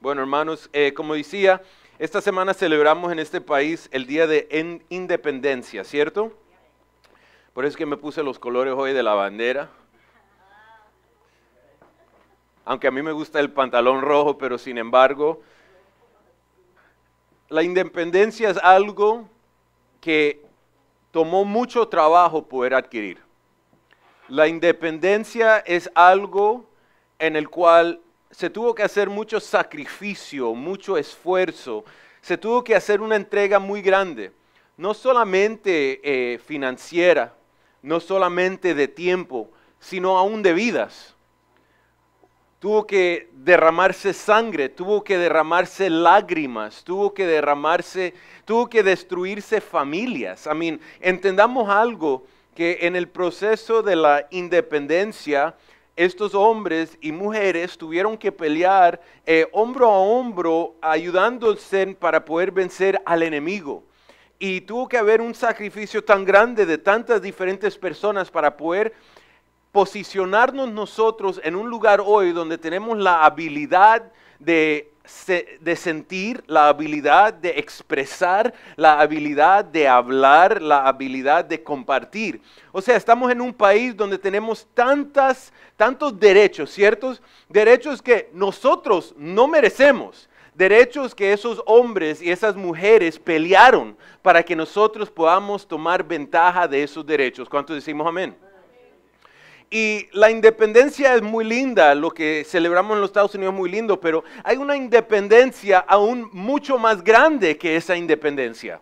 Bueno, hermanos, eh, como decía, esta semana celebramos en este país el Día de Independencia, ¿cierto? Por eso es que me puse los colores hoy de la bandera. Aunque a mí me gusta el pantalón rojo, pero sin embargo, la independencia es algo que tomó mucho trabajo poder adquirir. La independencia es algo en el cual se tuvo que hacer mucho sacrificio, mucho esfuerzo, se tuvo que hacer una entrega muy grande, no solamente eh, financiera, no solamente de tiempo, sino aún de vidas. Tuvo que derramarse sangre, tuvo que derramarse lágrimas, tuvo que derramarse, tuvo que destruirse familias. I mean, entendamos algo que en el proceso de la independencia, estos hombres y mujeres tuvieron que pelear eh, hombro a hombro ayudándose para poder vencer al enemigo. Y tuvo que haber un sacrificio tan grande de tantas diferentes personas para poder posicionarnos nosotros en un lugar hoy donde tenemos la habilidad de de sentir, la habilidad de expresar, la habilidad de hablar, la habilidad de compartir. O sea, estamos en un país donde tenemos tantas, tantos derechos, ¿ciertos? Derechos que nosotros no merecemos. Derechos que esos hombres y esas mujeres pelearon para que nosotros podamos tomar ventaja de esos derechos. ¿Cuántos decimos amén? Y la independencia es muy linda, lo que celebramos en los Estados Unidos es muy lindo, pero hay una independencia aún mucho más grande que esa independencia.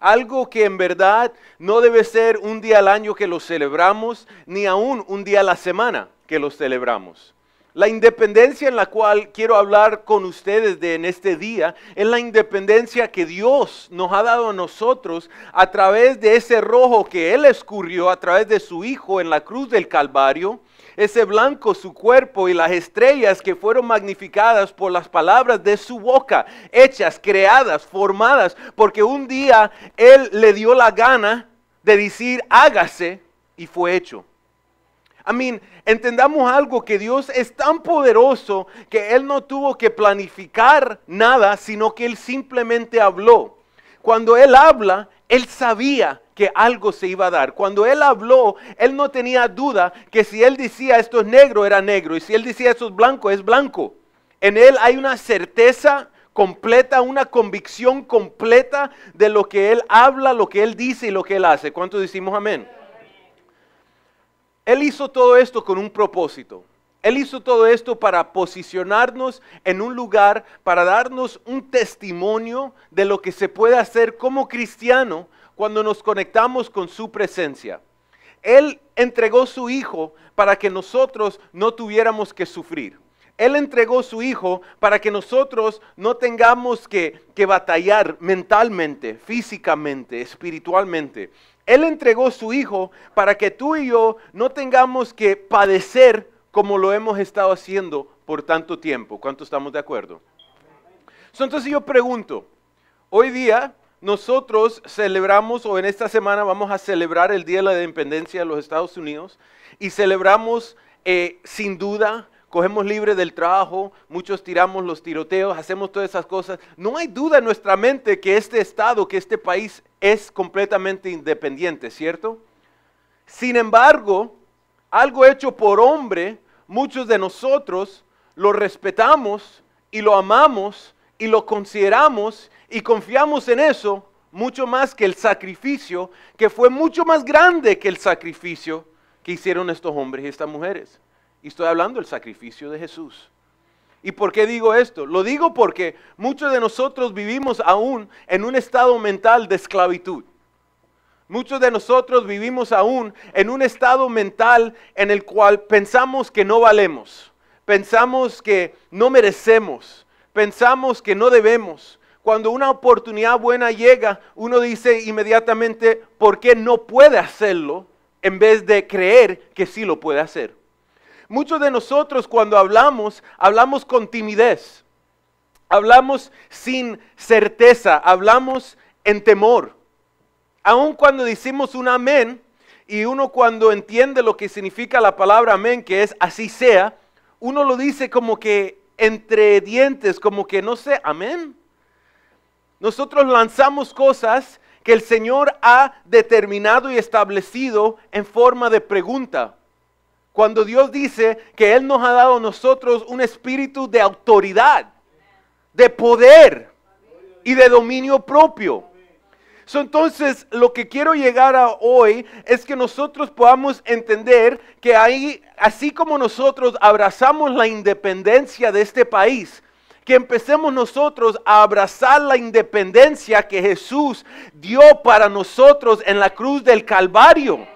Algo que en verdad no debe ser un día al año que lo celebramos, ni aún un día a la semana que lo celebramos. La independencia en la cual quiero hablar con ustedes de en este día es la independencia que Dios nos ha dado a nosotros a través de ese rojo que Él escurrió a través de su Hijo en la cruz del Calvario, ese blanco su cuerpo y las estrellas que fueron magnificadas por las palabras de su boca, hechas, creadas, formadas, porque un día Él le dio la gana de decir hágase y fue hecho. I entendamos algo, que Dios es tan poderoso que Él no tuvo que planificar nada, sino que Él simplemente habló. Cuando Él habla, Él sabía que algo se iba a dar. Cuando Él habló, Él no tenía duda que si Él decía esto es negro, era negro. Y si Él decía esto es blanco, es blanco. En Él hay una certeza completa, una convicción completa de lo que Él habla, lo que Él dice y lo que Él hace. ¿Cuánto decimos amén? Él hizo todo esto con un propósito. Él hizo todo esto para posicionarnos en un lugar, para darnos un testimonio de lo que se puede hacer como cristiano cuando nos conectamos con su presencia. Él entregó su Hijo para que nosotros no tuviéramos que sufrir. Él entregó su Hijo para que nosotros no tengamos que, que batallar mentalmente, físicamente, espiritualmente. Él entregó su Hijo para que tú y yo no tengamos que padecer como lo hemos estado haciendo por tanto tiempo. ¿Cuánto estamos de acuerdo? Entonces yo pregunto, hoy día nosotros celebramos, o en esta semana vamos a celebrar el Día de la Independencia de los Estados Unidos, y celebramos eh, sin duda cogemos libre del trabajo, muchos tiramos los tiroteos, hacemos todas esas cosas. No hay duda en nuestra mente que este Estado, que este país es completamente independiente, ¿cierto? Sin embargo, algo hecho por hombre, muchos de nosotros lo respetamos y lo amamos y lo consideramos y confiamos en eso mucho más que el sacrificio, que fue mucho más grande que el sacrificio que hicieron estos hombres y estas mujeres. Y estoy hablando del sacrificio de Jesús. ¿Y por qué digo esto? Lo digo porque muchos de nosotros vivimos aún en un estado mental de esclavitud. Muchos de nosotros vivimos aún en un estado mental en el cual pensamos que no valemos, pensamos que no merecemos, pensamos que no debemos. Cuando una oportunidad buena llega, uno dice inmediatamente, ¿por qué no puede hacerlo? En vez de creer que sí lo puede hacer. Muchos de nosotros cuando hablamos, hablamos con timidez, hablamos sin certeza, hablamos en temor. Aun cuando decimos un amén y uno cuando entiende lo que significa la palabra amén, que es así sea, uno lo dice como que entre dientes, como que no sé, amén. Nosotros lanzamos cosas que el Señor ha determinado y establecido en forma de pregunta. Cuando Dios dice que Él nos ha dado a nosotros un espíritu de autoridad, de poder y de dominio propio. entonces, lo que quiero llegar a hoy es que nosotros podamos entender que ahí, así como nosotros abrazamos la independencia de este país, que empecemos nosotros a abrazar la independencia que Jesús dio para nosotros en la cruz del Calvario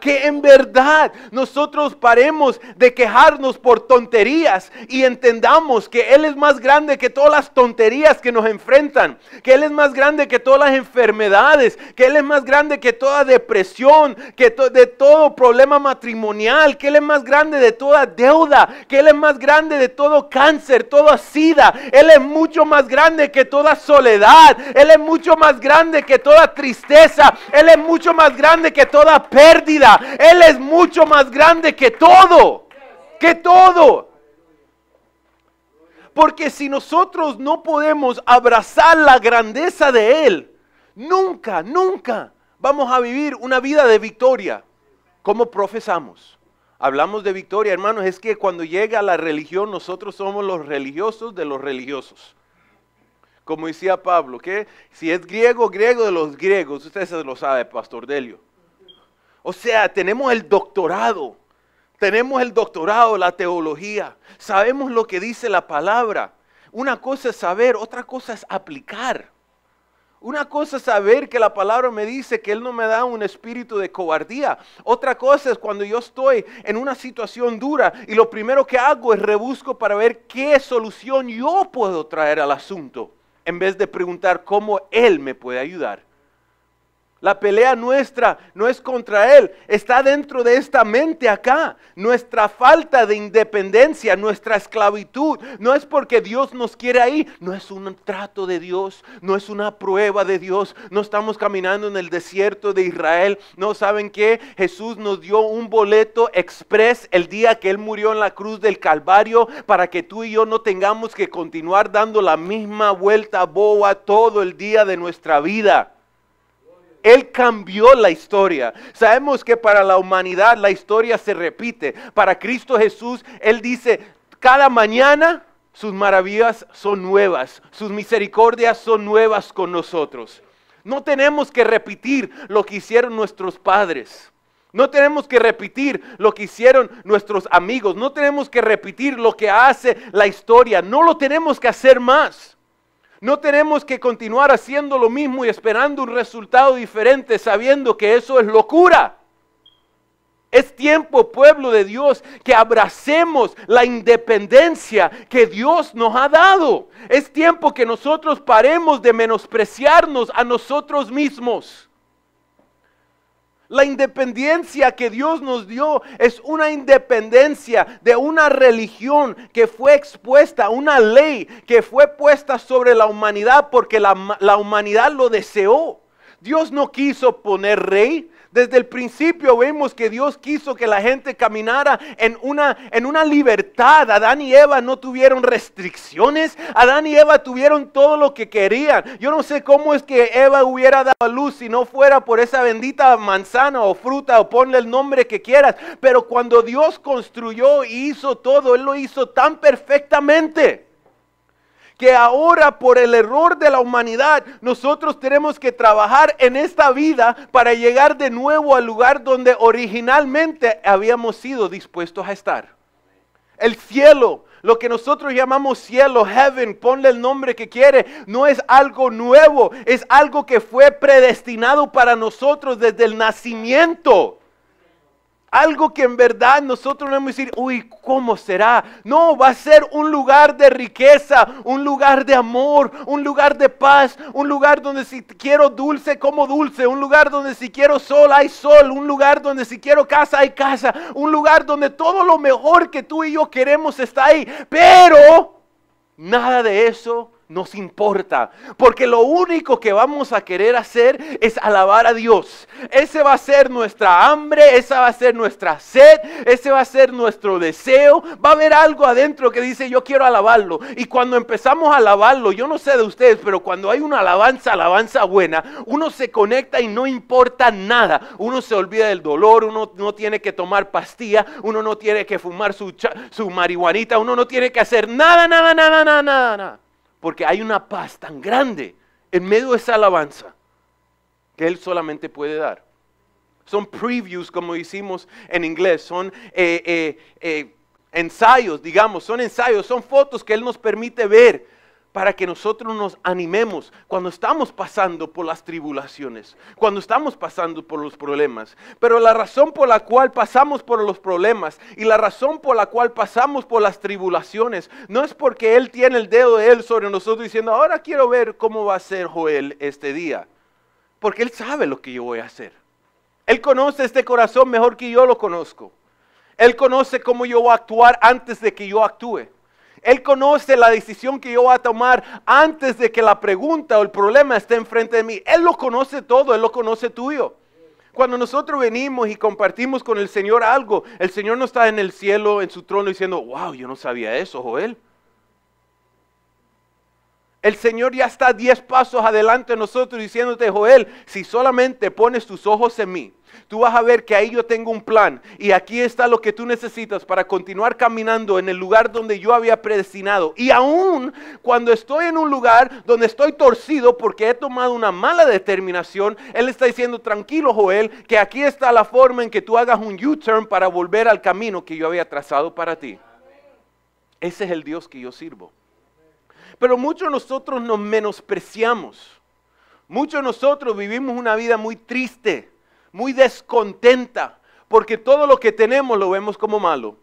que en verdad nosotros paremos de quejarnos por tonterías y entendamos que Él es más grande que todas las tonterías que nos enfrentan, que Él es más grande que todas las enfermedades, que Él es más grande que toda depresión, que de todo problema matrimonial, que Él es más grande de toda deuda, que Él es más grande de todo cáncer, toda sida, Él es mucho más grande que toda soledad, Él es mucho más grande que toda tristeza, Él es mucho más grande que toda pérdida. Él es mucho más grande que todo. Que todo. Porque si nosotros no podemos abrazar la grandeza de Él, nunca, nunca vamos a vivir una vida de victoria como profesamos. Hablamos de victoria, hermanos, es que cuando llega la religión nosotros somos los religiosos de los religiosos. Como decía Pablo, que si es griego, griego de los griegos, usted se lo sabe, Pastor Delio. O sea, tenemos el doctorado, tenemos el doctorado, la teología, sabemos lo que dice la palabra. Una cosa es saber, otra cosa es aplicar. Una cosa es saber que la palabra me dice que Él no me da un espíritu de cobardía. Otra cosa es cuando yo estoy en una situación dura y lo primero que hago es rebusco para ver qué solución yo puedo traer al asunto, en vez de preguntar cómo Él me puede ayudar. La pelea nuestra no es contra Él, está dentro de esta mente acá. Nuestra falta de independencia, nuestra esclavitud, no es porque Dios nos quiere ahí, no es un trato de Dios, no es una prueba de Dios, no estamos caminando en el desierto de Israel. No saben que Jesús nos dio un boleto express el día que Él murió en la cruz del Calvario para que tú y yo no tengamos que continuar dando la misma vuelta boa todo el día de nuestra vida. Él cambió la historia. Sabemos que para la humanidad la historia se repite. Para Cristo Jesús, Él dice, cada mañana sus maravillas son nuevas, sus misericordias son nuevas con nosotros. No tenemos que repetir lo que hicieron nuestros padres. No tenemos que repetir lo que hicieron nuestros amigos. No tenemos que repetir lo que hace la historia. No lo tenemos que hacer más. No tenemos que continuar haciendo lo mismo y esperando un resultado diferente sabiendo que eso es locura. Es tiempo, pueblo de Dios, que abracemos la independencia que Dios nos ha dado. Es tiempo que nosotros paremos de menospreciarnos a nosotros mismos. La independencia que Dios nos dio es una independencia de una religión que fue expuesta, una ley que fue puesta sobre la humanidad porque la, humanidad lo deseó. Dios no quiso poner rey, desde el principio vemos que Dios quiso que la gente caminara en una, en una libertad. Adán y Eva no tuvieron restricciones. Adán y Eva tuvieron todo lo que querían. Yo no sé cómo es que Eva hubiera dado luz si no fuera por esa bendita manzana o fruta o ponle el nombre que quieras. Pero cuando Dios construyó y hizo todo, Él lo hizo tan perfectamente que ahora por el error de la humanidad nosotros tenemos que trabajar en esta vida para llegar de nuevo al lugar donde originalmente habíamos sido dispuestos a estar. El cielo, lo que nosotros llamamos cielo, heaven, ponle el nombre que quiere, no es algo nuevo, es algo que fue predestinado para nosotros desde el nacimiento. Algo que en verdad nosotros no hemos decir, uy, ¿cómo será? No, va a ser un lugar de riqueza, un lugar de amor, un lugar de paz, un lugar donde si quiero dulce, como dulce, un lugar donde si quiero sol, hay sol, un lugar donde si quiero casa, hay casa, un lugar donde todo lo mejor que tú y yo queremos está ahí. Pero nada de eso nos importa. Porque lo único que vamos a querer hacer es alabar a Dios. Ese va a ser nuestra hambre, esa va a ser nuestra sed, ese va a ser nuestro deseo. Va a haber algo adentro que dice yo quiero alabarlo. Y cuando empezamos a alabarlo, yo no sé de ustedes, pero cuando hay una alabanza, alabanza buena, uno se conecta y no importa nada. Uno se olvida del dolor, uno no tiene que tomar pastilla, uno no tiene que fumar su, su marihuanita, uno no tiene que hacer nada, nada, nada, nada, nada. nada porque hay una paz tan grande en medio de esa alabanza que Él solamente puede dar. Son previews, como hicimos en inglés, son eh, eh, eh, ensayos, digamos, son ensayos, son fotos que Él nos permite ver para que nosotros nos animemos cuando estamos pasando por las tribulaciones, cuando estamos pasando por los problemas. Pero la razón por la cual pasamos por los problemas y la razón por la cual pasamos por las tribulaciones no es porque Él tiene el dedo de Él sobre nosotros diciendo, ahora quiero ver cómo va a ser Joel este día. Porque Él sabe lo que yo voy a hacer. Él conoce este corazón mejor que yo lo conozco. Él conoce cómo yo voy a actuar antes de que yo actúe. Él conoce la decisión que yo voy a tomar antes de que la pregunta o el problema esté enfrente de mí. Él lo conoce todo, Él lo conoce tuyo. Cuando nosotros venimos y compartimos con el Señor algo, el Señor no está en el cielo, en su trono, diciendo, wow, yo no sabía eso, Joel. El Señor ya está diez pasos adelante de nosotros diciéndote, Joel, si solamente pones tus ojos en mí, tú vas a ver que ahí yo tengo un plan y aquí está lo que tú necesitas para continuar caminando en el lugar donde yo había predestinado. Y aún cuando estoy en un lugar donde estoy torcido porque he tomado una mala determinación, Él está diciendo, tranquilo Joel, que aquí está la forma en que tú hagas un U-turn para volver al camino que yo había trazado para ti. Ese es el Dios que yo sirvo. Pero muchos nosotros nos menospreciamos. Muchos nosotros vivimos una vida muy triste, muy descontenta, porque todo lo que tenemos lo vemos como malo.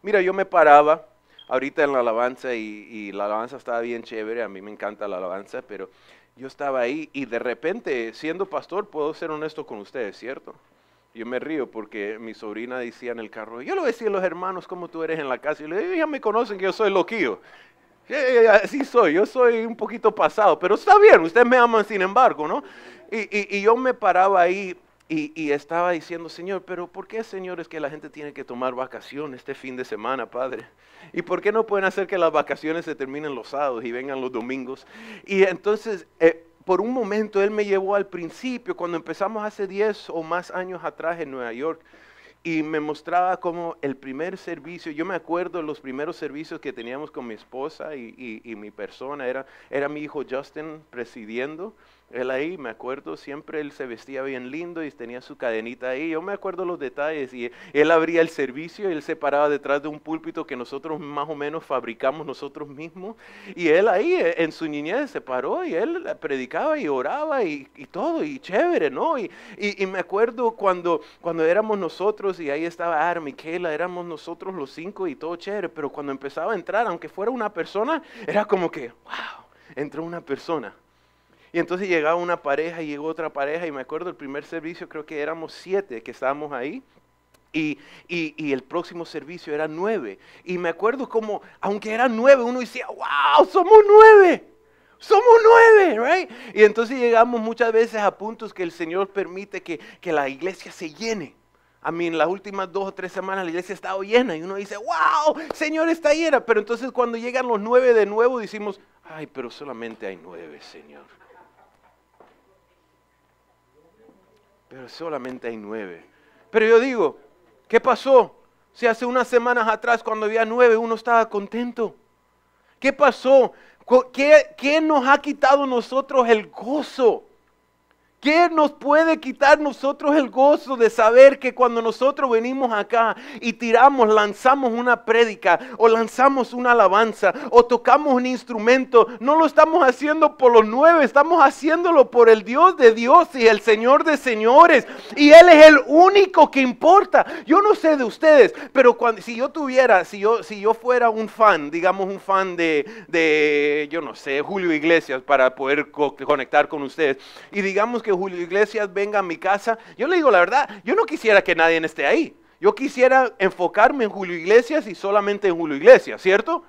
Mira, yo me paraba ahorita en la alabanza y, la alabanza estaba bien chévere, a mí me encanta la alabanza, pero yo estaba ahí y de repente, siendo pastor, puedo ser honesto con ustedes, ¿cierto? Yo me río porque mi sobrina decía en el carro, yo lo decía a los hermanos ¿cómo tú eres en la casa, y le ya me conocen que yo soy loquillo, Sí soy, yo soy un poquito pasado, pero está bien, ustedes me aman sin embargo, ¿no? Y, y, y yo me paraba ahí y, y, estaba diciendo, Señor, pero ¿por qué, Señor, es que la gente tiene que tomar vacaciones este fin de semana, Padre? ¿Y por qué no pueden hacer que las vacaciones se terminen los sábados y vengan los domingos? Y entonces, eh, por un momento, Él me llevó al principio, cuando empezamos hace 10 o más años atrás en Nueva York, y me mostraba como el primer servicio, yo me acuerdo los primeros servicios que teníamos con mi esposa y, mi persona, era, era mi hijo Justin presidiendo él ahí, me acuerdo, siempre él se vestía bien lindo y tenía su cadenita ahí. Yo me acuerdo los detalles. Y él abría el servicio y él se paraba detrás de un púlpito que nosotros más o menos fabricamos nosotros mismos. Y él ahí, eh, en su niñez, se paró y él predicaba y oraba y, todo. Y chévere, ¿no? Y, me acuerdo cuando, cuando éramos nosotros y ahí estaba Ar, ah, Miquela, éramos nosotros los cinco y todo chévere. Pero cuando empezaba a entrar, aunque fuera una persona, era como que, wow, entró una persona. Y entonces llegaba una pareja y llegó otra pareja, y me acuerdo el primer servicio, creo que éramos siete que estábamos ahí. Y, el próximo servicio era nueve. Y me acuerdo como, aunque eran nueve, uno decía, wow, somos nueve. Somos nueve, ¿right? Y entonces llegamos muchas veces a puntos que el Señor permite que, la iglesia se llene. A mí en las últimas dos o tres semanas la iglesia ha estado llena y uno dice, wow, Señor está llena. Pero entonces cuando llegan los nueve de nuevo decimos, ay, pero solamente hay nueve, Señor. pero solamente hay nueve. Pero yo digo, ¿qué pasó? Si hace unas semanas atrás cuando había nueve uno estaba contento. ¿Qué pasó? ¿Qué, nos ha quitado nosotros el gozo? ¿Qué nos puede quitar nosotros el gozo de saber que cuando nosotros venimos acá y tiramos, lanzamos una prédica o lanzamos una alabanza o tocamos un instrumento, no lo estamos haciendo por los nueve, estamos haciéndolo por el Dios de Dios y el Señor de señores. Y Él es el único que importa. Yo no sé de ustedes, pero cuando, si yo tuviera, si yo, si yo fuera un fan, digamos un fan de, yo no sé, Julio Iglesias para poder conectar con ustedes, y digamos que Julio Iglesias venga a mi casa. Yo le digo la verdad, yo no quisiera que nadie esté ahí. Yo quisiera enfocarme en Julio Iglesias y solamente en Julio Iglesias, ¿cierto?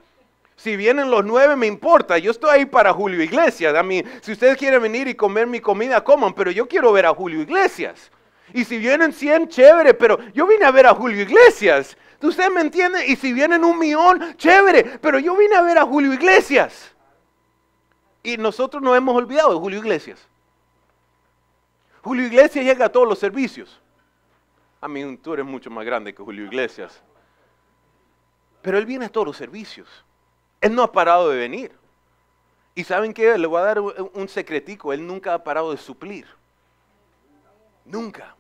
Si vienen los nueve, me importa. Yo estoy ahí para Julio Iglesias. A mí, si ustedes quieren venir y comer mi comida, coman, pero yo quiero ver a Julio Iglesias. Y si vienen 100, chévere, pero yo vine a ver a Julio Iglesias. ¿Usted me entiende? Y si vienen un millón, chévere, pero yo vine a ver a Julio Iglesias. Y nosotros no hemos olvidado de Julio Iglesias. Julio Iglesias llega a todos los servicios. A mí tú eres mucho más grande que Julio Iglesias. Pero él viene a todos los servicios. Él no ha parado de venir. Y saben qué, le voy a dar un secretico, él nunca ha parado de suplir. Nunca.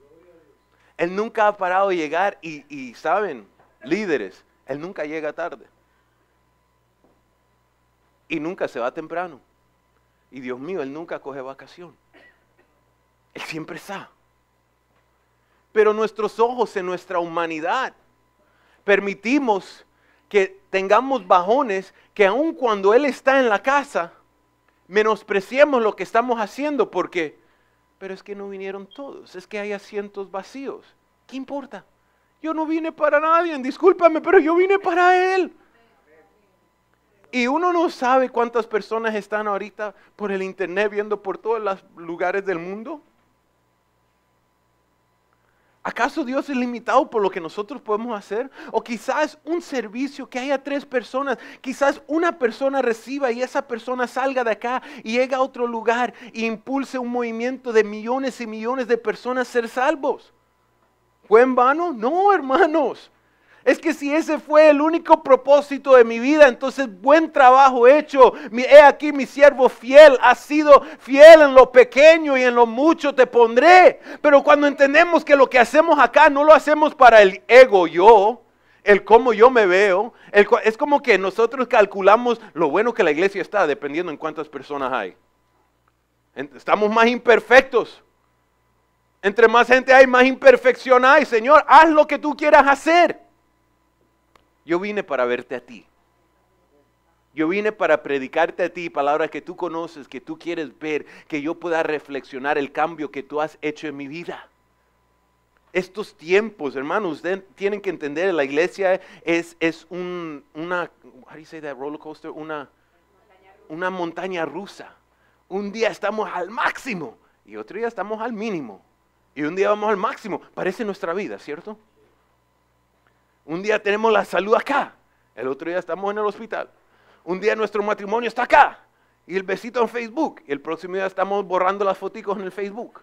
Él nunca ha parado de llegar y, y saben, líderes, él nunca llega tarde. Y nunca se va temprano. Y Dios mío, él nunca coge vacación. Él siempre está. Pero nuestros ojos en nuestra humanidad permitimos que tengamos bajones que aun cuando Él está en la casa, menospreciemos lo que estamos haciendo porque, pero es que no vinieron todos, es que hay asientos vacíos. ¿Qué importa? Yo no vine para nadie, discúlpame, pero yo vine para Él. Y uno no sabe cuántas personas están ahorita por el internet viendo por todos los lugares del mundo ¿Acaso Dios es limitado por lo que nosotros podemos hacer? O quizás un servicio que haya tres personas, quizás una persona reciba y esa persona salga de acá y llega a otro lugar e impulse un movimiento de millones y millones de personas a ser salvos. ¿Fue en vano? No, hermanos. Es que si ese fue el único propósito de mi vida, entonces buen trabajo hecho. He aquí mi siervo fiel, ha sido fiel en lo pequeño y en lo mucho te pondré. Pero cuando entendemos que lo que hacemos acá no lo hacemos para el ego yo, el cómo yo me veo, es como que nosotros calculamos lo bueno que la iglesia está dependiendo en cuántas personas hay. Estamos más imperfectos. Entre más gente hay, más imperfección hay. Señor, haz lo que tú quieras hacer. Yo vine para verte a ti. Yo vine para predicarte a ti palabras que tú conoces, que tú quieres ver, que yo pueda reflexionar el cambio que tú has hecho en mi vida. Estos tiempos, hermanos, tienen que entender, la iglesia es, es un, una, how do you say that, roller coaster? Una, una montaña rusa. Un día estamos al máximo y otro día estamos al mínimo. Y un día vamos al máximo. Parece nuestra vida, ¿cierto? Un día tenemos la salud acá, el otro día estamos en el hospital. Un día nuestro matrimonio está acá y el besito en Facebook y el próximo día estamos borrando las fotos en el Facebook.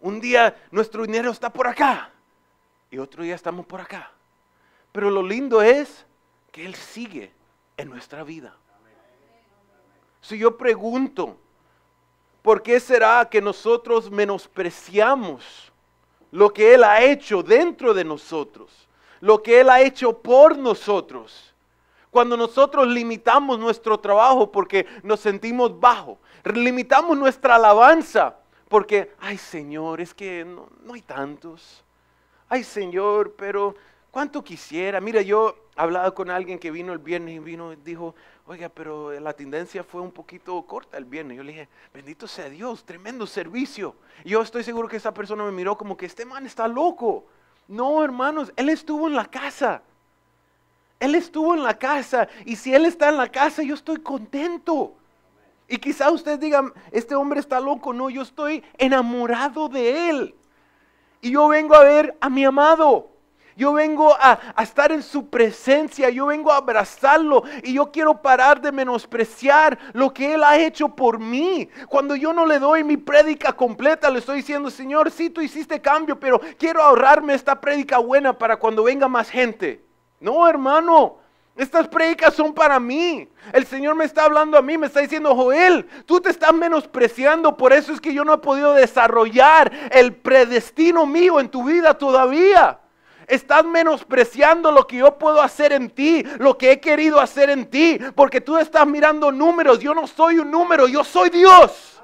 Un día nuestro dinero está por acá y otro día estamos por acá. Pero lo lindo es que Él sigue en nuestra vida. Si yo pregunto, ¿por qué será que nosotros menospreciamos lo que Él ha hecho dentro de nosotros, lo que Él ha hecho por nosotros. Cuando nosotros limitamos nuestro trabajo porque nos sentimos bajos, limitamos nuestra alabanza porque, ay Señor, es que no, hay tantos. Ay Señor, pero ¿cuánto quisiera? Mira, yo hablaba con alguien que vino el viernes y vino y dijo, oiga, pero la tendencia fue un poquito corta el viernes. Yo le dije, bendito sea Dios, tremendo servicio. yo estoy seguro que esa persona me miró como que este man está loco. No, hermanos, él estuvo en la casa. Él estuvo en la casa. Y si él está en la casa, yo estoy contento. Y quizá ustedes digan, este hombre está loco. No, yo estoy enamorado de él. Y yo vengo a ver a mi amado. Yo vengo a, estar en su presencia, yo vengo a abrazarlo y yo quiero parar de menospreciar lo que Él ha hecho por mí. Cuando yo no le doy mi prédica completa, le estoy diciendo, Señor, sí, tú hiciste cambio, pero quiero ahorrarme esta prédica buena para cuando venga más gente. No, hermano, estas prédicas son para mí. El Señor me está hablando a mí, me está diciendo, Joel, tú te estás menospreciando, por eso es que yo no he podido desarrollar el predestino mío en tu vida todavía. Estás menospreciando lo que yo puedo hacer en ti, lo que he querido hacer en ti, porque tú estás mirando números. Yo no soy un número, yo soy Dios.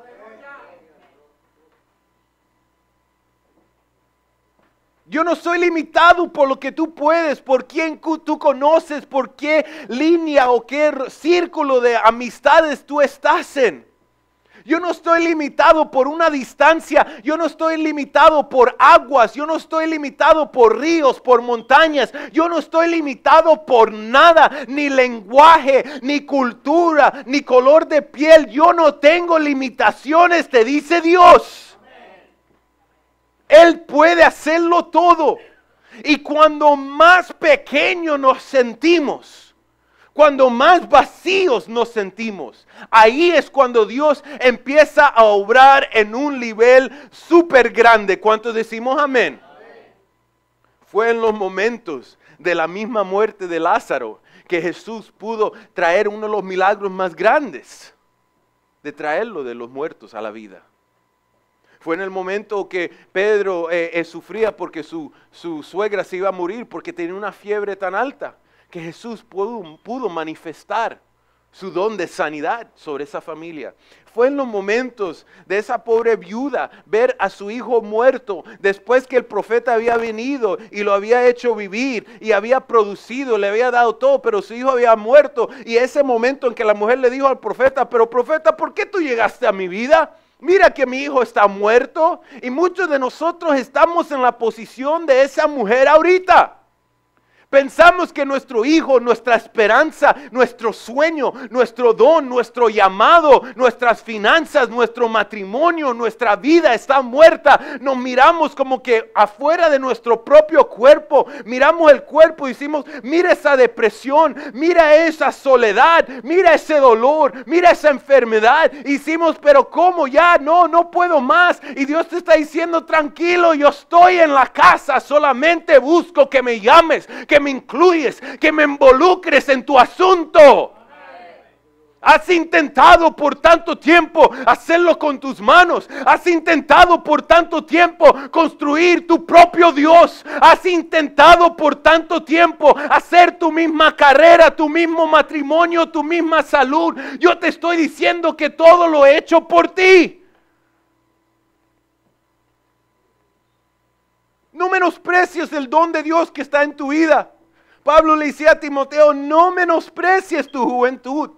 Yo no soy limitado por lo que tú puedes, por quién tú conoces, por qué línea o qué círculo de amistades tú estás en. Yo no estoy limitado por una distancia. Yo no estoy limitado por aguas. Yo no estoy limitado por ríos, por montañas. Yo no estoy limitado por nada. Ni lenguaje, ni cultura, ni color de piel. Yo no tengo limitaciones, te dice Dios. Él puede hacerlo todo. Y cuando más pequeño nos sentimos, cuando más vacíos nos sentimos, ahí es cuando Dios empieza a obrar en un nivel súper grande. ¿Cuántos decimos amén? Fue en los momentos de la misma muerte de Lázaro que Jesús pudo traer uno de los milagros más grandes, de traerlo de los muertos a la vida. Fue en el momento que Pedro eh, eh, sufría porque su suegra se iba a morir porque tenía una fiebre tan alta que Jesús pudo, manifestar su don de sanidad sobre esa familia. Fue en los momentos de esa pobre viuda ver a su hijo muerto después que el profeta había venido y lo había hecho vivir y había producido, le había dado todo, pero su hijo había muerto. Y ese momento en que la mujer le dijo al profeta, pero profeta, ¿por qué tú llegaste a mi vida? Mira que mi hijo está muerto y muchos de nosotros estamos en la posición de esa mujer ahorita. Pensamos que nuestro hijo, nuestra esperanza, nuestro sueño, nuestro don, nuestro llamado, nuestras finanzas, nuestro matrimonio, nuestra vida está muerta. Nos miramos como que afuera de nuestro propio cuerpo, miramos el cuerpo y decimos, mira esa depresión, mira esa soledad, mira ese dolor, mira esa enfermedad. Hicimos, pero ¿cómo ya? No, no puedo más. Y Dios te está diciendo, tranquilo, yo estoy en la casa, solamente busco que me llames, que me incluyes, que me involucres en tu asunto. Has intentado por tanto tiempo hacerlo con tus manos. Has intentado por tanto tiempo construir tu propio Dios. Has intentado por tanto tiempo hacer tu misma carrera, tu mismo matrimonio, tu misma salud. Yo te estoy diciendo que todo lo he hecho por ti. No menosprecies el don de Dios que está en tu vida. Pablo le decía a Timoteo, no menosprecies tu juventud.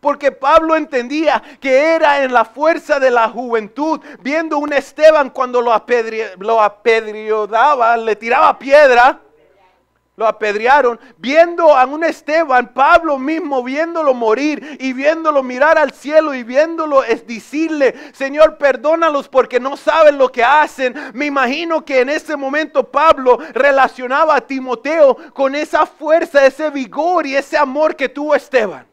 Porque Pablo entendía que era en la fuerza de la juventud, viendo un Esteban cuando lo, apedre, lo le tiraba piedra lo apedrearon, viendo a un Esteban, Pablo mismo viéndolo morir y viéndolo mirar al cielo y viéndolo es decirle, Señor, perdónalos porque no saben lo que hacen. Me imagino que en ese momento Pablo relacionaba a Timoteo con esa fuerza, ese vigor y ese amor que tuvo Esteban.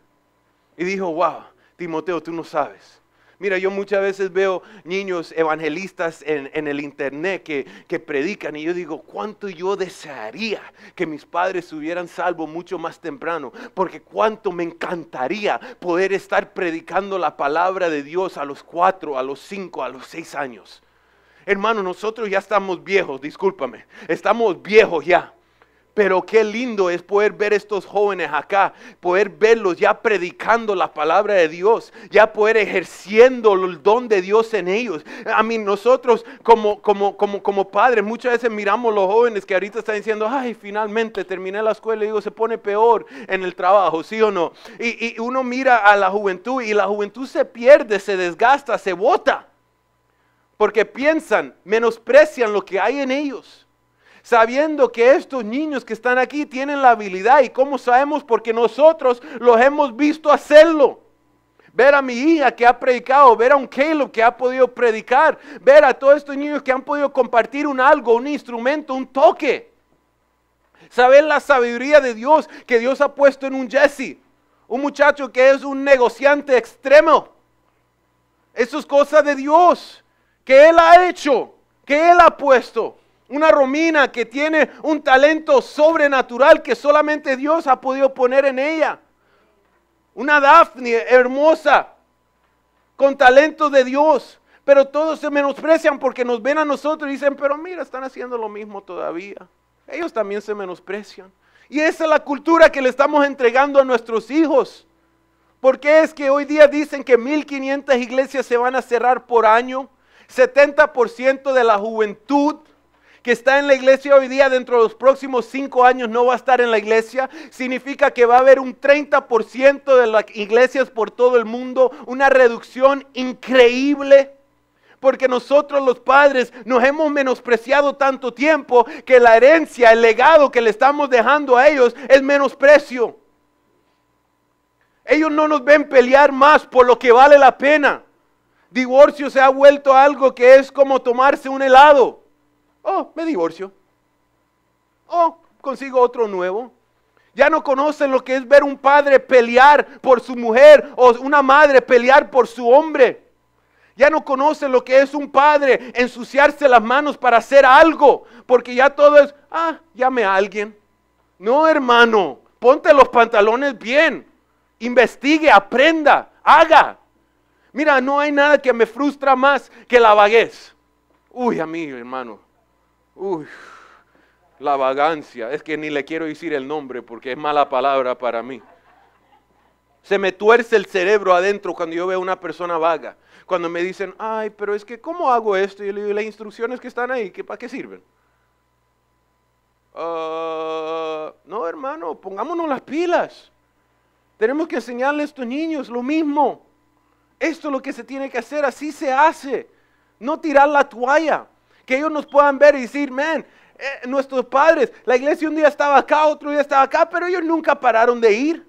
Y dijo, wow, Timoteo, tú no sabes Mira, yo muchas veces veo niños evangelistas en, el internet que, predican y yo digo, ¿cuánto yo desearía que mis padres estuvieran salvos mucho más temprano? Porque cuánto me encantaría poder estar predicando la palabra de Dios a los cuatro, a los cinco, a los seis años. Hermano, nosotros ya estamos viejos, discúlpame, estamos viejos ya. Pero qué lindo es poder ver estos jóvenes acá, poder verlos ya predicando la palabra de Dios, ya poder ejerciendo el don de Dios en ellos. A mí nosotros como, como, como, padres muchas veces miramos los jóvenes que ahorita están diciendo, ay, finalmente terminé la escuela y digo, se pone peor en el trabajo, ¿sí o no? Y, uno mira a la juventud y la juventud se pierde, se desgasta, se bota porque piensan, menosprecian lo que hay en ellos sabiendo que estos niños que están aquí tienen la habilidad y cómo sabemos porque nosotros los hemos visto hacerlo. Ver a mi hija que ha predicado, ver a un Caleb que ha podido predicar, ver a todos estos niños que han podido compartir un algo, un instrumento, un toque. Saber la sabiduría de Dios que Dios ha puesto en un Jesse, un muchacho que es un negociante extremo. Eso es de Dios, que Él ha hecho, que Él ha puesto. Una romina que tiene un talento sobrenatural que solamente Dios ha podido poner en ella. Una Daphne hermosa, con talento de Dios. Pero todos se menosprecian porque nos ven a nosotros y dicen, pero mira, están haciendo lo mismo todavía. Ellos también se menosprecian. Y esa es la cultura que le estamos entregando a nuestros hijos. Porque es que hoy día dicen que 1500 iglesias se van a cerrar por año? 70% de la juventud que está en la iglesia hoy día dentro de los próximos cinco años no va a estar en la iglesia, significa que va a haber un 30% de las iglesias por todo el mundo, una reducción increíble. Porque nosotros los padres nos hemos menospreciado tanto tiempo que la herencia, el legado que le estamos dejando a ellos es menosprecio. Ellos no nos ven pelear más por lo que vale la pena. Divorcio se ha vuelto algo que es como tomarse un helado. Oh, me divorcio. Oh, consigo otro nuevo. Ya no conocen lo que es ver un padre pelear por su mujer o una madre pelear por su hombre. Ya no conocen lo que es un padre ensuciarse las manos para hacer algo, porque ya todo es, ah, llame a alguien. No, hermano, ponte los pantalones bien, investigue, aprenda, haga. Mira, no hay nada que me frustra más que la vaguez. Uy, amigo, hermano. Uy, la vagancia. Es que ni le quiero decir el nombre porque es mala palabra para mí. Se me tuerce el cerebro adentro cuando yo veo a una persona vaga. Cuando me dicen, ay, pero es que, ¿cómo hago esto? Y le digo, las instrucciones que están ahí, ¿para qué sirven? Ah, no, hermano, pongámonos las pilas. Tenemos que enseñarle a estos niños lo mismo. Esto es lo que se tiene que hacer, así se hace. No tirar la toalla que ellos nos puedan ver y decir, man, eh, nuestros padres, la iglesia un día estaba acá, otro día estaba acá, pero ellos nunca pararon de ir.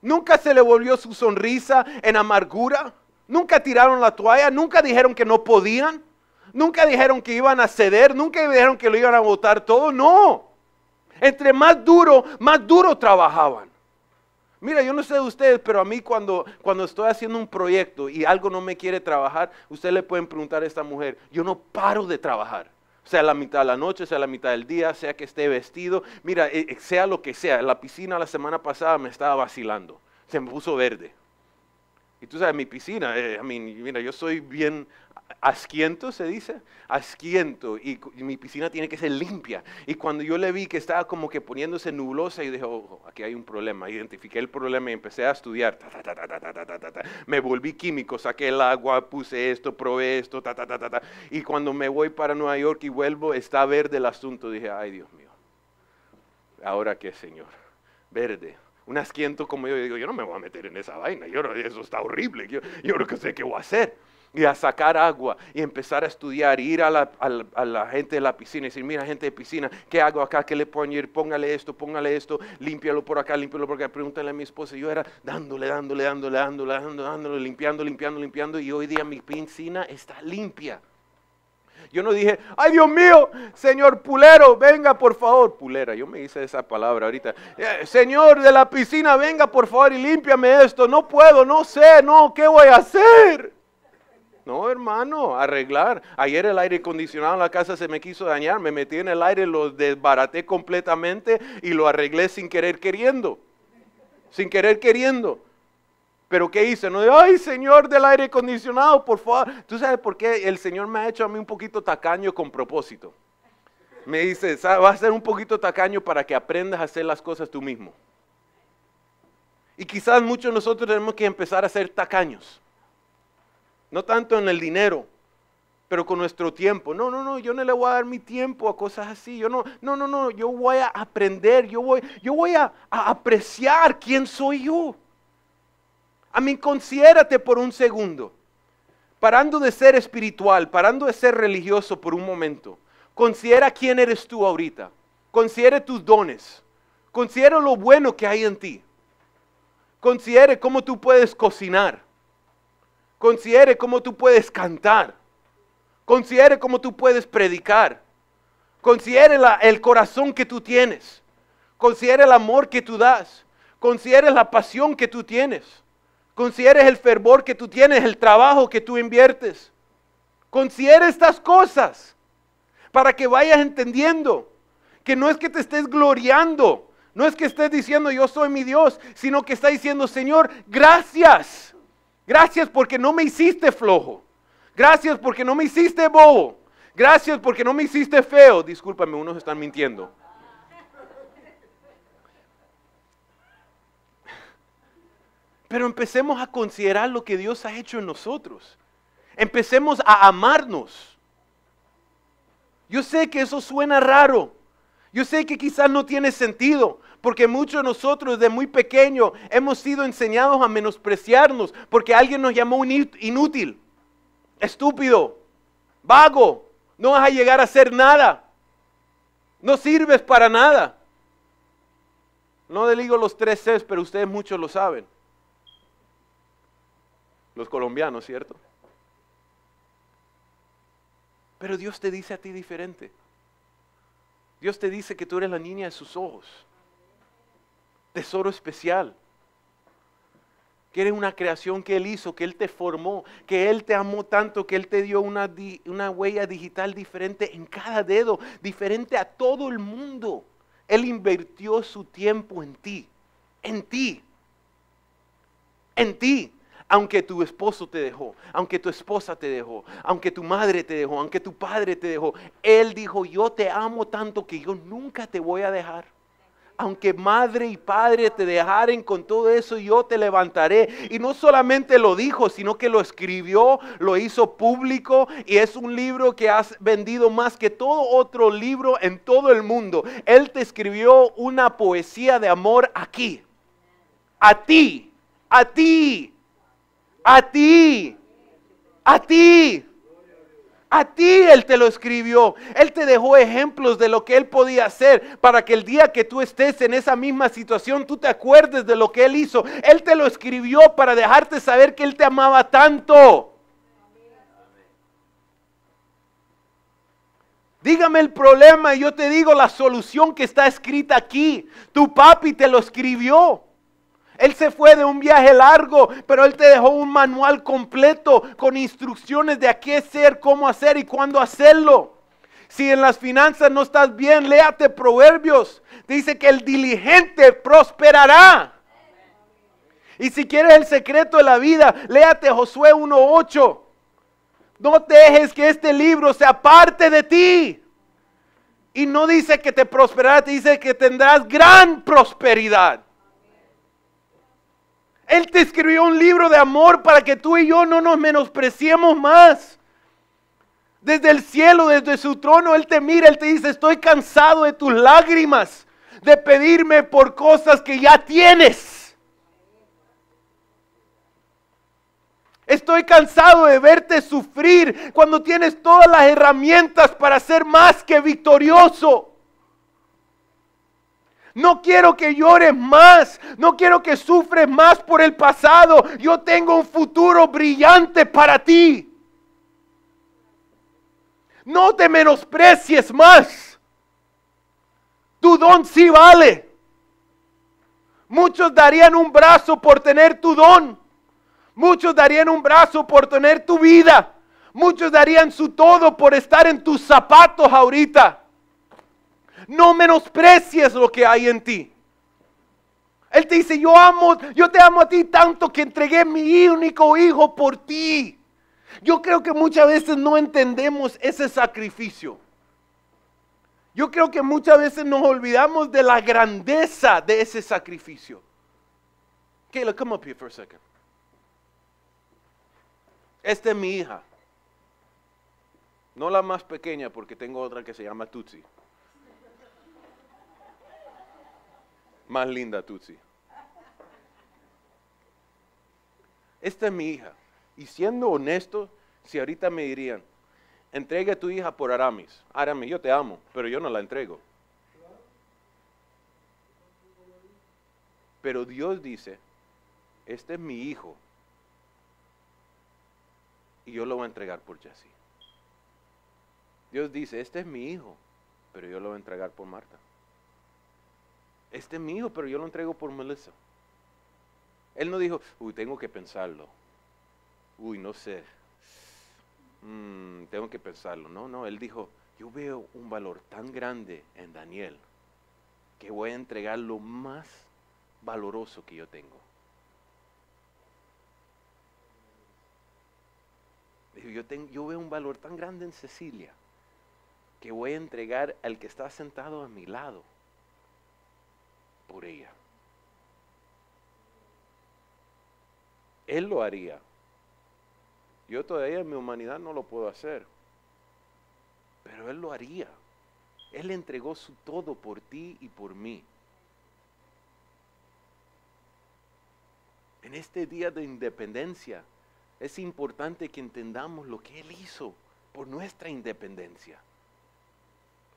Nunca se le volvió su sonrisa en amargura. Nunca tiraron la toalla, nunca dijeron que no podían, nunca dijeron que iban a ceder, nunca dijeron que lo iban a votar todo, no. Entre más duro, más duro trabajaban. Mira, yo no sé de ustedes, pero a mí cuando, cuando estoy haciendo un proyecto y algo no me quiere trabajar, ustedes le pueden preguntar a esta mujer, yo no paro de trabajar. Sea la mitad de la noche, sea la mitad del día, sea que esté vestido. Mira, eh, eh, sea lo que sea. la piscina la semana pasada me estaba vacilando. Se me puso verde. Y tú sabes, mi piscina, a eh, mí, mira, yo soy bien asquiento se dice, asquiento, y, mi piscina tiene que ser limpia. Y cuando yo le vi que estaba como que poniéndose nublosa, y dije, ojo, aquí hay un problema. Identifiqué el problema y empecé a estudiar. me volví químico, saqué el agua, puse esto, probé esto, Y cuando me voy para Nueva York y vuelvo, está verde el asunto. Dije, ay Dios mío, ¿ahora qué, Señor? Verde un asquiento como yo, yo digo, yo no me voy a meter en esa vaina, yo, eso está horrible, yo, yo no sé qué voy a hacer y a sacar agua y empezar a estudiar, ir a la, gente de la piscina y decir, mira gente de piscina, ¿qué hago acá? ¿Qué le puedo ir? Póngale esto, póngale esto, límpialo por acá, límpialo por acá. Pregúntale a mi esposa, yo era dándole, dándole, dándole, dándole, dándole, dándole, limpiando, limpiando, limpiando y hoy día mi piscina está limpia. Yo no dije, ay Dios mío, señor pulero, venga por favor, pulera, yo me hice esa palabra ahorita. Eh, señor de la piscina, venga por favor y límpiame esto, no puedo, no sé, no, ¿qué voy a hacer? No, hermano, arreglar. Ayer el aire acondicionado en la casa se me quiso dañar, me metí en el aire, lo desbaraté completamente y lo arreglé sin querer queriendo. Sin querer queriendo. Pero ¿qué hice? No ay Señor del aire acondicionado, por favor. ¿Tú sabes por qué el Señor me ha hecho a mí un poquito tacaño con propósito? Me dice, va a ser un poquito tacaño para que aprendas a hacer las cosas tú mismo. Y quizás muchos de nosotros tenemos que empezar a ser tacaños. No tanto en el dinero, pero con nuestro tiempo. No, no, no, yo no le voy a dar mi tiempo a cosas así. Yo no, no, no, no, yo voy a aprender, yo voy, yo voy a, apreciar quién soy yo. A mí considérate por un segundo, parando de ser espiritual, parando de ser religioso por un momento. Considera quién eres tú ahorita. Considere tus dones. Considera lo bueno que hay en ti. Considere cómo tú puedes cocinar. Considere cómo tú puedes cantar. Considere cómo tú puedes predicar. Considere el corazón que tú tienes. Considere el amor que tú das. Considere la pasión que tú tienes. Considere el fervor que tú tienes, el trabajo que tú inviertes. Considere estas cosas para que vayas entendiendo que no es que te estés gloriando, no es que estés diciendo yo soy mi Dios, sino que está diciendo Señor, gracias Gracias porque no me hiciste flojo. Gracias porque no me hiciste bobo. Gracias porque no me hiciste feo. Discúlpame, unos están mintiendo. Pero empecemos a considerar lo que Dios ha hecho en nosotros. Empecemos a amarnos. Yo sé que eso suena raro. Yo sé que quizás no tiene sentido, porque muchos de nosotros de muy pequeño hemos sido enseñados a menospreciarnos, porque alguien nos llamó inútil, estúpido, vago, no vas a llegar a hacer nada, no sirves para nada. No deligo los tres Cs, pero ustedes muchos lo saben. Los colombianos, ¿cierto? Pero Dios te dice a ti diferente. Dios te dice que tú eres la niña de sus ojos tesoro especial. Que eres una creación que Él hizo, que Él te formó, que Él te amó tanto, que Él te dio una, una huella digital diferente en cada dedo, diferente a todo el mundo. Él invirtió su tiempo en ti, en ti, en ti. Aunque tu esposo te dejó, aunque tu esposa te dejó, aunque tu madre te dejó, aunque tu padre te dejó, Él dijo, yo te amo tanto que yo nunca te voy a dejar aunque madre y padre te dejaren con todo eso, yo te levantaré. Y no solamente lo dijo, sino que lo escribió, lo hizo público y es un libro que has vendido más que todo otro libro en todo el mundo. Él te escribió una poesía de amor aquí, a ti, a ti, a ti. A ti. A ti Él te lo escribió. Él te dejó ejemplos de lo que Él podía hacer para que el día que tú estés en esa misma situación, tú te acuerdes de lo que Él hizo. Él te lo escribió para dejarte saber que Él te amaba tanto. Dígame el problema y yo te digo la solución que está escrita aquí. Tu papi te lo escribió. Él se fue de un viaje largo, pero Él te dejó un manual completo con instrucciones de a qué hacer, cómo hacer y cuándo hacerlo. Si en las finanzas no estás bien, léate Proverbios. Dice que el diligente prosperará. Y si quieres el secreto de la vida, léate Josué 1.8. No dejes que este libro se aparte de ti. Y no dice que te prosperará, te dice que tendrás gran prosperidad. Él te escribió un libro de amor para que tú y yo no nos menospreciemos más. Desde el cielo, desde su trono, Él te mira, Él te dice, estoy cansado de tus lágrimas, de pedirme por cosas que ya tienes. Estoy cansado de verte sufrir cuando tienes todas las herramientas para ser más que victorioso. No quiero que llores más. No quiero que sufres más por el pasado. Yo tengo un futuro brillante para ti. No te menosprecies más. Tu don sí vale. Muchos darían un brazo por tener tu don. Muchos darían un brazo por tener tu vida. Muchos darían su todo por estar en tus zapatos ahorita. No menosprecies lo que hay en ti. Él te dice, yo amo, yo te amo a ti tanto que entregué mi único hijo por ti. Yo creo que muchas veces no entendemos ese sacrificio. Yo creo que muchas veces nos olvidamos de la grandeza de ese sacrificio. Kayla, come up here for a second. Esta es mi hija. No la más pequeña porque tengo otra que se llama Tutsi. más linda, Tutsi. Esta es mi hija. Y siendo honesto, si ahorita me dirían, entregue a tu hija por Aramis. Aramis, yo te amo, pero yo no la entrego. Pero Dios dice, este es mi hijo. Y yo lo voy a entregar por Jesse. Dios dice, este es mi hijo, pero yo lo voy a entregar por Marta este es mío pero yo lo entrego por Melissa. Él no dijo, uy, tengo que pensarlo. Uy, no sé. Mm, tengo que pensarlo. No, no, él dijo, yo veo un valor tan grande en Daniel que voy a entregar lo más valoroso que yo tengo. Dijo, yo, tengo, yo veo un valor tan grande en Cecilia que voy a entregar al que está sentado a mi lado por ella. Él lo haría. Yo todavía en mi humanidad no lo puedo hacer, pero Él lo haría. Él entregó su todo por ti y por mí. En este día de independencia es importante que entendamos lo que Él hizo por nuestra independencia.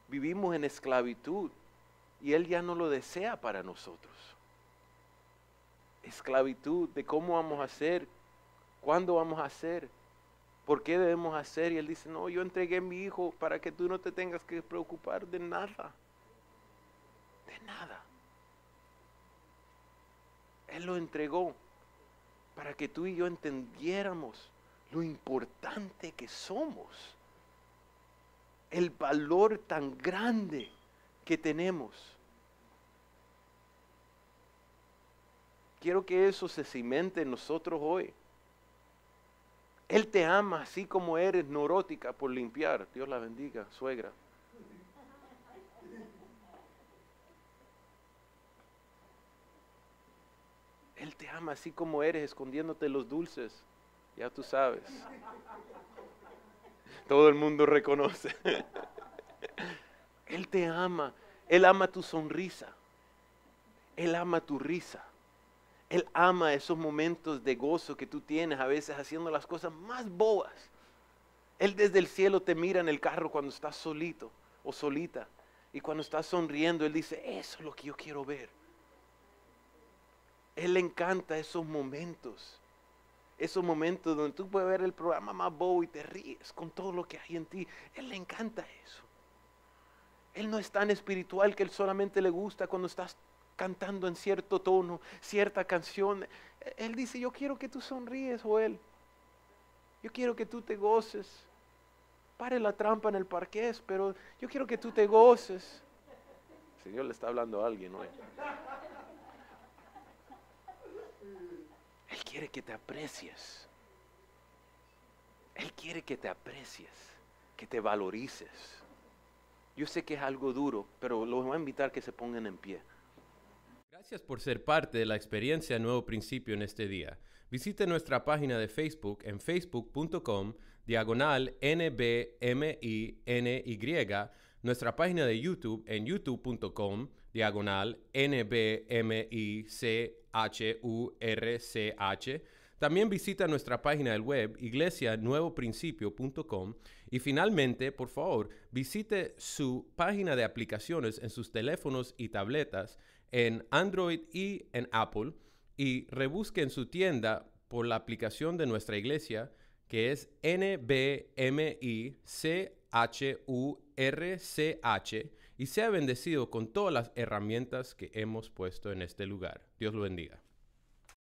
Vivimos en esclavitud y Él ya no lo desea para nosotros. Esclavitud de cómo vamos a hacer, cuándo vamos a hacer, por qué debemos hacer. Y Él dice, no, yo entregué a mi hijo para que tú no te tengas que preocupar de nada. De nada. Él lo entregó para que tú y yo entendiéramos lo importante que somos, el valor tan grande que tenemos. Quiero que eso se cimente en nosotros hoy. Él te ama así como eres, neurótica por limpiar. Dios la bendiga, suegra. Él te ama así como eres, escondiéndote los dulces. Ya tú sabes. Todo el mundo reconoce. Él te ama. Él ama tu sonrisa. Él ama tu risa. Él ama esos momentos de gozo que tú tienes a veces haciendo las cosas más boas. Él desde el cielo te mira en el carro cuando estás solito o solita. Y cuando estás sonriendo, Él dice, eso es lo que yo quiero ver. Él le encanta esos momentos. Esos momentos donde tú puedes ver el programa más bobo y te ríes con todo lo que hay en ti. Él le encanta eso. Él no es tan espiritual que Él solamente le gusta cuando estás cantando en cierto tono, cierta canción. Él dice, yo quiero que tú sonríes, Joel. Yo quiero que tú te goces. Pare la trampa en el parqués, pero yo quiero que tú te goces. El Señor le está hablando a alguien hoy. Él quiere que te aprecies. Él quiere que te aprecies, que te valorices. Yo sé que es algo duro, pero los voy a invitar a que se pongan en pie. Gracias por ser parte de la experiencia Nuevo Principio en este día. Visite nuestra página de Facebook en facebook.com diagonal NBMINY, nuestra página de YouTube en youtube.com diagonal NBMICHURCH también visita nuestra página del web iglesianuevoprincipio.com y finalmente, por favor, visite su página de aplicaciones en sus teléfonos y tabletas en Android y en Apple y rebusque en su tienda por la aplicación de nuestra iglesia que es N-B-M-I-C-H-U-R-C-H y sea bendecido con todas las herramientas que hemos puesto en este lugar. Dios lo bendiga.